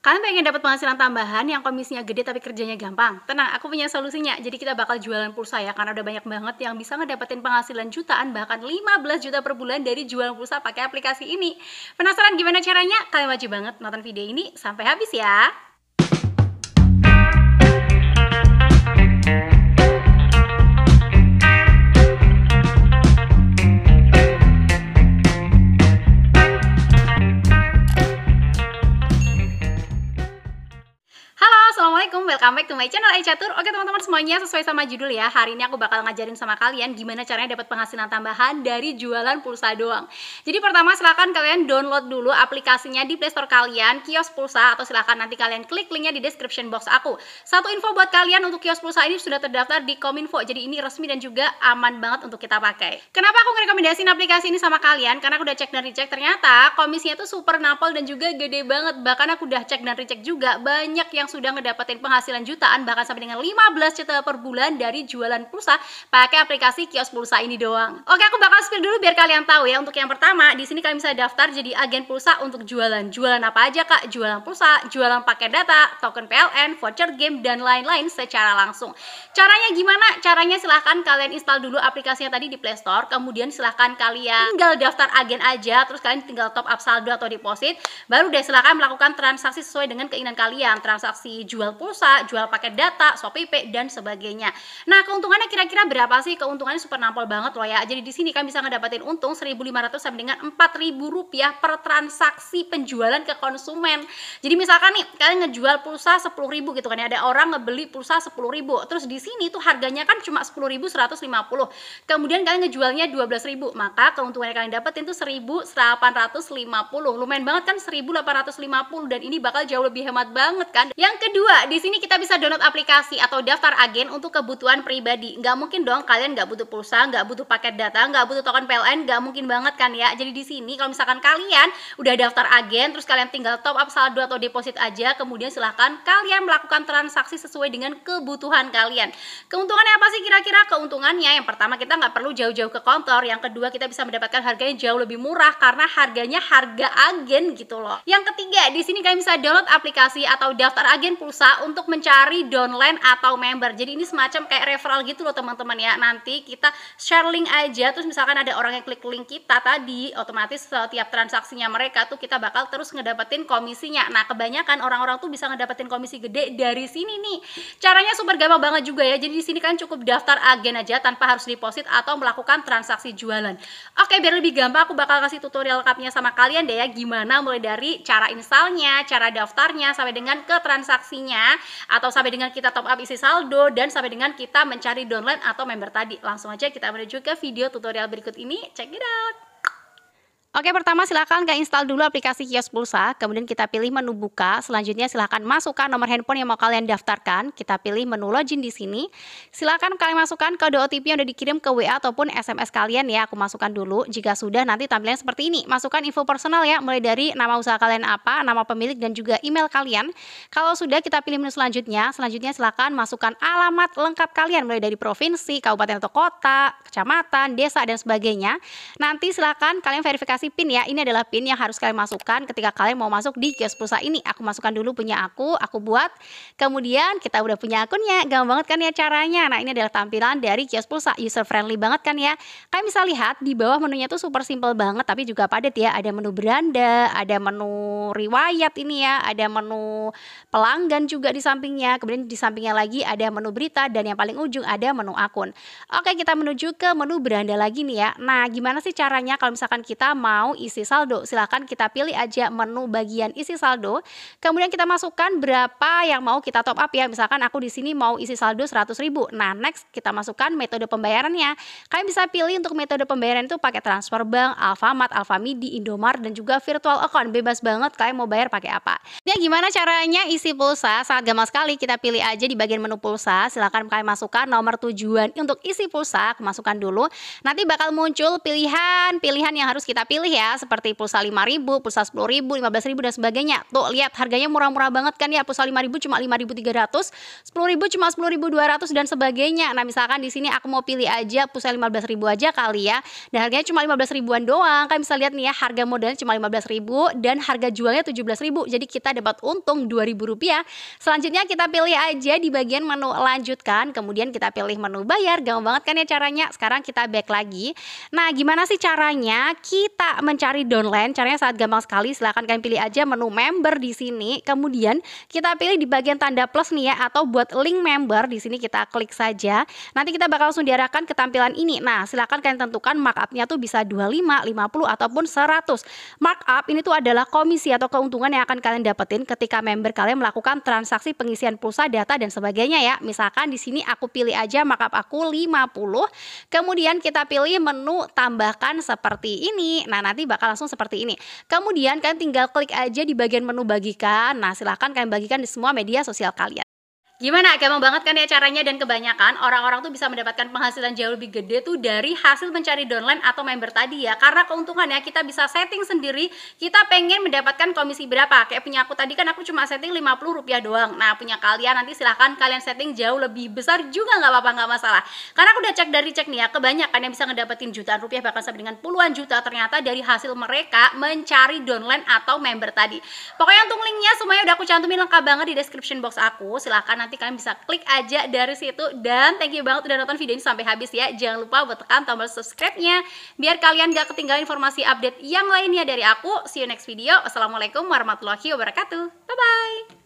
Kalian pengen dapat penghasilan tambahan yang komisinya gede tapi kerjanya gampang? Tenang, aku punya solusinya. Jadi kita bakal jualan pulsa ya, karena udah banyak banget yang bisa ngedapetin penghasilan jutaan, bahkan 15 juta per bulan dari jualan pulsa pakai aplikasi ini. Penasaran gimana caranya? Kalian wajib banget nonton video ini sampai habis ya. welcome back to my channel Ecatur Oke teman-teman semuanya sesuai sama judul ya Hari ini aku bakal ngajarin sama kalian gimana caranya dapat penghasilan tambahan dari jualan pulsa doang Jadi pertama silahkan kalian download dulu aplikasinya di playstore kalian Kios pulsa atau silahkan nanti kalian klik linknya di description box aku Satu info buat kalian untuk kios pulsa ini sudah terdaftar di Kominfo Jadi ini resmi dan juga aman banget untuk kita pakai Kenapa aku ngerekomendasiin aplikasi ini sama kalian? Karena aku udah cek dan recheck ternyata komisinya tuh super nampol dan juga gede banget Bahkan aku udah cek dan recheck juga banyak yang sudah ngedapetin penghasilan jutaan bahkan sampai dengan 15 juta per bulan dari jualan pulsa pakai aplikasi kios pulsa ini doang. Oke, aku bakal spill dulu biar kalian tahu ya. Untuk yang pertama, di sini kalian bisa daftar jadi agen pulsa untuk jualan. Jualan apa aja, Kak? Jualan pulsa, jualan pakai data, token PLN, voucher game dan lain-lain secara langsung. Caranya gimana? Caranya silahkan kalian install dulu aplikasinya tadi di Play Store, kemudian silahkan kalian tinggal daftar agen aja, terus kalian tinggal top up saldo atau deposit, baru deh silahkan melakukan transaksi sesuai dengan keinginan kalian. Transaksi jual pulsa, jual paket data, ShopeePay dan sebagainya. Nah, keuntungannya kira-kira berapa sih? Keuntungannya super nampol banget loh ya. Jadi di sini kan bisa ngedapetin untung 1.500 sampai dengan 4.000 rupiah per transaksi penjualan ke konsumen. Jadi misalkan nih kalian ngejual pulsa 10.000 gitu kan ya. Ada orang ngebeli pulsa 10.000. Terus di sini tuh harganya kan cuma 10.150. Kemudian kalian ngejualnya 12.000. Maka keuntungannya kalian dapetin tuh 1.850. Lumayan banget kan 1.850 dan ini bakal jauh lebih hemat banget kan. Yang kedua, di sini kita bisa download aplikasi atau daftar agen untuk kebutuhan pribadi. Nggak mungkin dong kalian nggak butuh pulsa, nggak butuh paket data, nggak butuh token PLN, nggak mungkin banget kan ya. Jadi di sini kalau misalkan kalian udah daftar agen, terus kalian tinggal top up saldo atau deposit aja, kemudian silahkan kalian melakukan transaksi sesuai dengan kebutuhan kalian. Keuntungannya apa sih kira-kira? Keuntungannya yang pertama kita nggak perlu jauh-jauh ke kantor, yang kedua kita bisa mendapatkan harga yang jauh lebih murah karena harganya harga agen gitu loh. Yang ketiga, di sini kalian bisa download aplikasi atau daftar agen pulsa untuk mencari cari downline atau member. Jadi ini semacam kayak referral gitu loh teman-teman ya. Nanti kita share link aja terus misalkan ada orang yang klik link kita tadi, otomatis setiap transaksinya mereka tuh kita bakal terus ngedapetin komisinya. Nah, kebanyakan orang-orang tuh bisa ngedapetin komisi gede dari sini nih. Caranya super gampang banget juga ya. Jadi di sini kan cukup daftar agen aja tanpa harus deposit atau melakukan transaksi jualan. Oke, biar lebih gampang aku bakal kasih tutorial lengkapnya sama kalian deh ya gimana mulai dari cara installnya, cara daftarnya sampai dengan ke transaksinya atau sampai dengan kita top up isi saldo dan sampai dengan kita mencari downline atau member tadi. Langsung aja kita menuju ke video tutorial berikut ini. Check it out. Oke, pertama silakan ke install dulu aplikasi kios pulsa, kemudian kita pilih menu buka, selanjutnya silakan masukkan nomor handphone yang mau kalian daftarkan, kita pilih menu login di sini. Silakan kalian masukkan kode OTP yang sudah dikirim ke WA ataupun SMS kalian ya, aku masukkan dulu. Jika sudah nanti tampilannya seperti ini, masukkan info personal ya, mulai dari nama usaha kalian apa, nama pemilik dan juga email kalian. Kalau sudah kita pilih menu selanjutnya, selanjutnya silakan masukkan alamat lengkap kalian mulai dari provinsi, kabupaten atau kota, kecamatan, desa dan sebagainya. Nanti silakan kalian verifikasi kasih pin ya. Ini adalah pin yang harus kalian masukkan ketika kalian mau masuk di kios pulsa ini. Aku masukkan dulu punya aku, aku buat. Kemudian kita udah punya akunnya. Gampang banget kan ya caranya. Nah, ini adalah tampilan dari kios pulsa. User friendly banget kan ya. Kalian bisa lihat di bawah menunya tuh super simple banget tapi juga padat ya. Ada menu beranda, ada menu riwayat ini ya, ada menu pelanggan juga di sampingnya. Kemudian di sampingnya lagi ada menu berita dan yang paling ujung ada menu akun. Oke, kita menuju ke menu beranda lagi nih ya. Nah, gimana sih caranya kalau misalkan kita mau mau isi saldo. Silahkan kita pilih aja menu bagian isi saldo. Kemudian kita masukkan berapa yang mau kita top up ya. Misalkan aku di sini mau isi saldo 100.000. Nah next kita masukkan metode pembayarannya. Kalian bisa pilih untuk metode pembayaran itu pakai transfer bank, Alfamart, Alfamidi, Indomart, dan juga virtual account. Bebas banget kalian mau bayar pakai apa. Ya gimana caranya isi pulsa? Sangat gampang sekali. Kita pilih aja di bagian menu pulsa. Silahkan kalian masukkan nomor tujuan untuk isi pulsa. Masukkan dulu. Nanti bakal muncul pilihan-pilihan yang harus kita pilih pilih ya seperti pulsa 5000, pulsa 10000, 15000 dan sebagainya. Tuh lihat harganya murah-murah banget kan ya. Pulsa 5000 cuma 5300, 10000 cuma 10200 dan sebagainya. Nah, misalkan di sini aku mau pilih aja pulsa 15000 aja kali ya. Dan harganya cuma 15000 ribuan doang. Kalian bisa lihat nih ya, harga modalnya cuma 15000 dan harga jualnya 17000. Jadi kita dapat untung 2000 rupiah. Selanjutnya kita pilih aja di bagian menu lanjutkan. Kemudian kita pilih menu bayar. Gampang banget kan ya caranya. Sekarang kita back lagi. Nah, gimana sih caranya? Kita mencari downline, caranya sangat gampang sekali. Silahkan kalian pilih aja menu member di sini. Kemudian kita pilih di bagian tanda plus nih ya atau buat link member di sini kita klik saja. Nanti kita bakal langsung diarahkan ke tampilan ini. Nah, silahkan kalian tentukan markupnya tuh bisa 25, 50 ataupun 100. Markup ini tuh adalah komisi atau keuntungan yang akan kalian dapetin ketika member kalian melakukan transaksi pengisian pulsa, data dan sebagainya ya. Misalkan di sini aku pilih aja markup aku 50. Kemudian kita pilih menu tambahkan seperti ini. Nah, Nah, nanti bakal langsung seperti ini. Kemudian kalian tinggal klik aja di bagian menu bagikan. Nah, silahkan kalian bagikan di semua media sosial kalian. Gimana? Gampang banget kan ya caranya dan kebanyakan orang-orang tuh bisa mendapatkan penghasilan jauh lebih gede tuh dari hasil mencari downline atau member tadi ya. Karena keuntungannya kita bisa setting sendiri, kita pengen mendapatkan komisi berapa. Kayak punya aku tadi kan aku cuma setting 50 rupiah doang. Nah, punya kalian nanti silahkan kalian setting jauh lebih besar juga nggak apa-apa, nggak masalah. Karena aku udah cek dari cek nih ya, kebanyakan yang bisa ngedapetin jutaan rupiah bahkan sampai dengan puluhan juta ternyata dari hasil mereka mencari downline atau member tadi. Pokoknya untuk linknya semuanya udah aku cantumin lengkap banget di description box aku. Silahkan nanti nanti kalian bisa klik aja dari situ dan thank you banget udah nonton video ini sampai habis ya jangan lupa buat tekan tombol subscribe-nya biar kalian gak ketinggalan informasi update yang lainnya dari aku see you next video assalamualaikum warahmatullahi wabarakatuh bye bye